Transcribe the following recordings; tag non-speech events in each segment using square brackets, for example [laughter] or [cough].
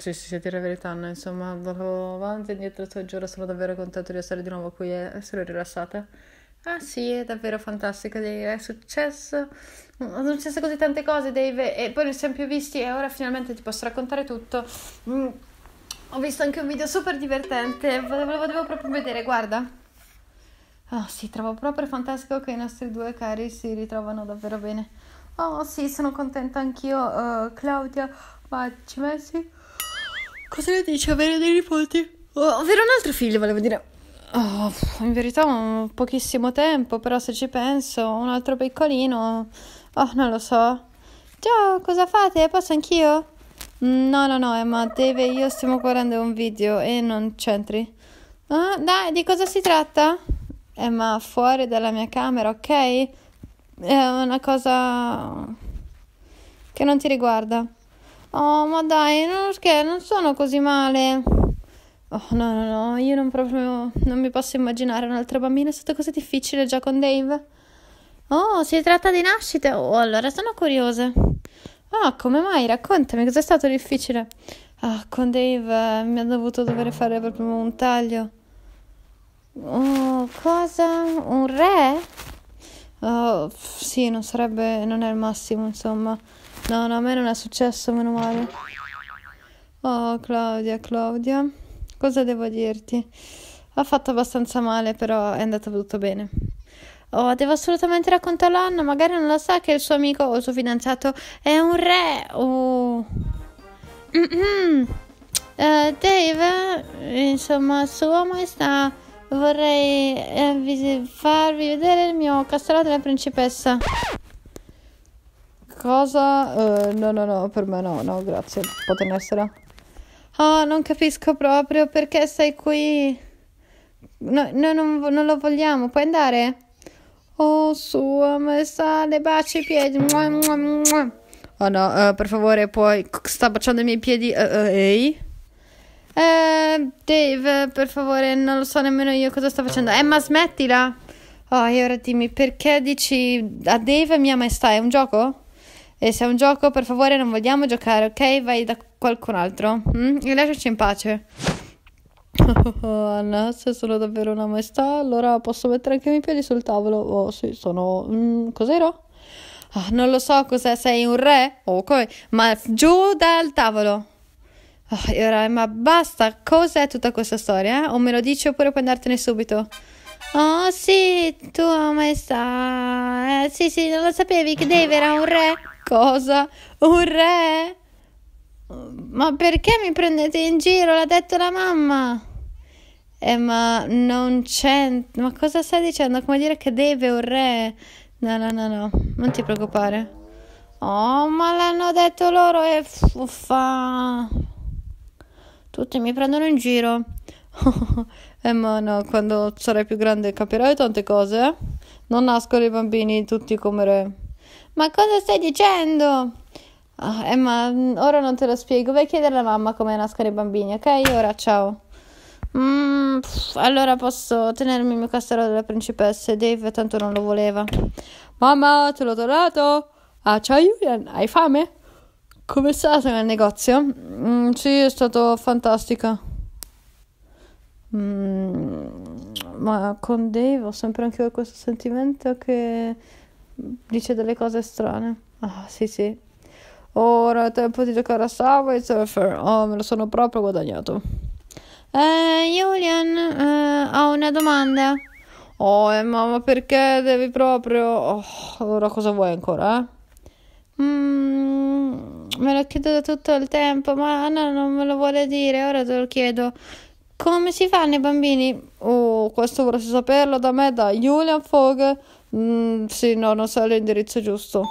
sì, sì, siete la verità, no, insomma, dopo avanti e indietro tutto il giorno sono davvero contento di essere di nuovo qui e essere rilassata. Ah sì, è davvero fantastica, è successo, sono successe così tante cose, Dave, e poi ne siamo più visti e ora finalmente ti posso raccontare tutto. Mm. Ho visto anche un video super divertente, volevo, volevo proprio vedere, guarda. Oh sì, trovo proprio fantastico che i nostri due cari si ritrovano davvero bene. Oh sì, sono contenta anch'io, uh, Claudia. Ma ci messi? Cosa ne dici? Avere dei nipoti? Oh, avere un altro figlio, volevo dire. Oh, in verità ho pochissimo tempo, però se ci penso, un altro piccolino. Oh, non lo so. Ciao, cosa fate? Posso anch'io? No, no, no, Emma, Dave e io stiamo guardando un video e non c'entri. Ah, dai, di cosa si tratta? Emma, fuori dalla mia camera, ok? È una cosa che non ti riguarda. Oh, ma dai, non, scher- non sono così male. Oh, no, no, no, io non proprio. Non mi posso immaginare un'altra bambina. È stato così difficile già con Dave. Oh, si tratta di nascite? Oh, allora sono curiosa. Ah, come mai? Raccontami, cos'è stato difficile? Ah, con Dave eh, mi ha dovuto dover fare proprio un taglio. Oh, cosa? Un re? Oh, sì, non sarebbe... non è il massimo, insomma. No, no, a me non è successo, meno male. Oh, Claudia, Claudia. Cosa devo dirti? Ha fatto abbastanza male, però è andato tutto bene. Oh, devo assolutamente raccontarlo a Anna, magari non lo sa che il suo amico o il suo fidanzato è un re. Oh. Uh, Dave, insomma, sua maestà... Vorrei eh, farvi vedere il mio castello della principessa. Cosa? Uh, no, no, no, per me no, no, grazie. Può tenersela. Oh, ah, non capisco proprio perché sei qui. No, noi non, non, lo vogliamo. Puoi andare? Oh, sua maestà, le baci i piedi. Mua, mua, mua. Oh no, uh, per favore, puoi... Sta baciando i miei piedi. Uh, ehi? Eh, Dave, per favore, non lo so nemmeno io cosa sto facendo. Emma, smettila. Oh, e ora dimmi, perché dici a Dave mia maestà è un gioco? E se è un gioco, per favore, non vogliamo giocare, ok? Vai da qualcun altro. Mm? E lasciaci in pace. [laughs] Oh, Anna, se sono davvero una maestà, allora posso mettere anche i miei piedi sul tavolo. Oh, sì, sono. Mm, cos'ero? Oh, non lo so cos'è, sei un re? Ok, ma giù dal tavolo. Oh, e ora, ma basta, cos'è tutta questa storia? Eh? O me lo dici oppure puoi andartene subito? Oh sì, tua maestà. Eh, sì, sì, non lo sapevi che Dave era un re? Cosa? Un re? Ma perché mi prendete in giro? L'ha detto la mamma. Eh, ma non c'è. Ma cosa stai dicendo? Come dire che Dave è un re? No, no, no, no, non ti preoccupare. Oh, ma l'hanno detto loro e fuffa. Tutti mi prendono in giro. [laughs] eh ma no, quando sarai più grande capirai tante cose. Eh. Non nascono i bambini tutti come re. Ma cosa stai dicendo? Ah, eh ma mm, ora non te lo spiego. Vai a chiedere alla mamma come nascono i bambini, ok? Ora ciao. Mm, pff, allora posso tenermi il mio castello della principessa. Dave tanto non lo voleva. Mamma, te l'ho donato. Ah, ciao Julian, hai fame? Come è stata nel negozio? Mm, sì, è stato fantastico. Mm, ma con Dave ho sempre anche questo sentimento che dice delle cose strane. Ah, sì, sì. Ora è tempo di giocare a Subway Surfer. Oh, me lo sono proprio guadagnato. Eh, Julian, eh, ho una domanda. Oh, Emma, eh, ma perché devi proprio... Oh, allora cosa vuoi ancora, eh? Mmm me lo chiedo da tutto il tempo, ma Anna non me lo vuole dire, ora te lo chiedo. Come si fanno i bambini? Oh, questo vorresti saperlo da me, da Julian Fogg. Mm, sì, no, non so l'indirizzo giusto.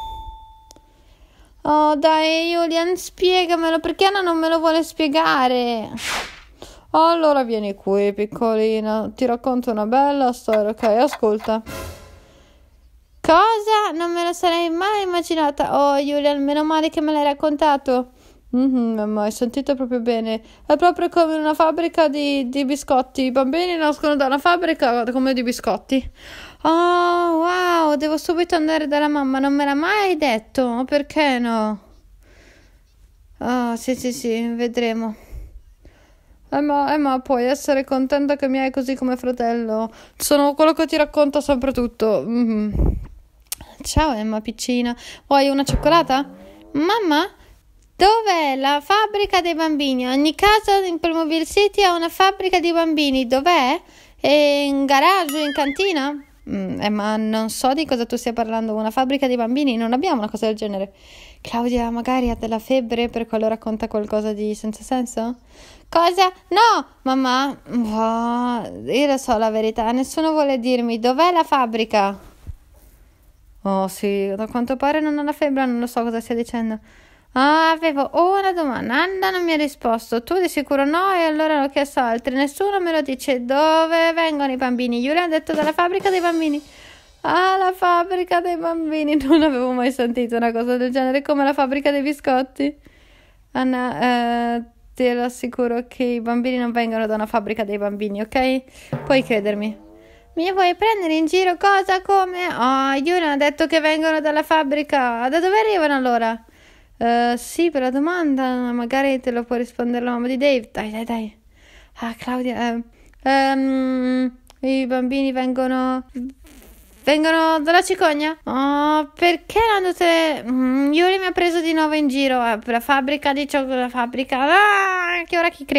Oh, dai, Julian, spiegamelo, perché Anna non me lo vuole spiegare? Allora vieni qui, piccolina. Ti racconto una bella storia, ok? Ascolta. Cosa? Non me lo sarei mai immaginata. Oh, Julia, meno male che me l'hai raccontato. Mm-hmm, mamma, hai sentito proprio bene. È proprio come una fabbrica di, di biscotti. I bambini nascono da una fabbrica come di biscotti. Oh, wow, devo subito andare dalla mamma. Non me l'ha mai detto. Perché no? Ah, oh, sì, sì, sì, vedremo. Emma, eh, Emma, eh, puoi essere contenta che mi hai così come fratello. Sono quello che ti racconta sempre tutto. Mm-hmm. Ciao Emma piccina, vuoi una cioccolata? Mamma, Dov'è la fabbrica dei bambini? Ogni casa in Permoville City ha una fabbrica di bambini. Dov'è? È in garage, in cantina? Mm, eh, ma non so di cosa tu stia parlando. Una fabbrica di bambini? Non abbiamo una cosa del genere. Claudia, magari ha della febbre per quello racconta qualcosa di senza senso? Cosa? No, mamma. Oh, io lo so la verità. Nessuno vuole dirmi dov'è la fabbrica. Oh sì, da quanto pare non ho la febbre, non lo so cosa stia dicendo. Ah, avevo una domanda. Anna non mi ha risposto. Tu di sicuro no, e allora l'ho chiesto a altri. Nessuno me lo dice. Dove vengono i bambini? Giulia ha detto dalla fabbrica dei bambini. Ah, la fabbrica dei bambini. [laughs] Non avevo mai sentito una cosa del genere come la fabbrica dei biscotti. Anna, eh, te lo assicuro che i bambini non vengono da una fabbrica dei bambini, ok? Puoi credermi. Mi vuoi prendere in giro? Cosa? Come? Oh, Yuna ha detto che vengono dalla fabbrica. Da dove arrivano allora? Uh, sì, per la domanda. Magari te lo può rispondere la mamma di Dave. Dai, dai, dai. Ah, Claudia. Eh. Um, I bambini vengono. Vengono dalla cicogna? Oh, perché andate? Mm, Yuri mi ha preso di nuovo in giro. Eh, la fabbrica di cioccolato. La fabbrica. Ah, che ora chi crede?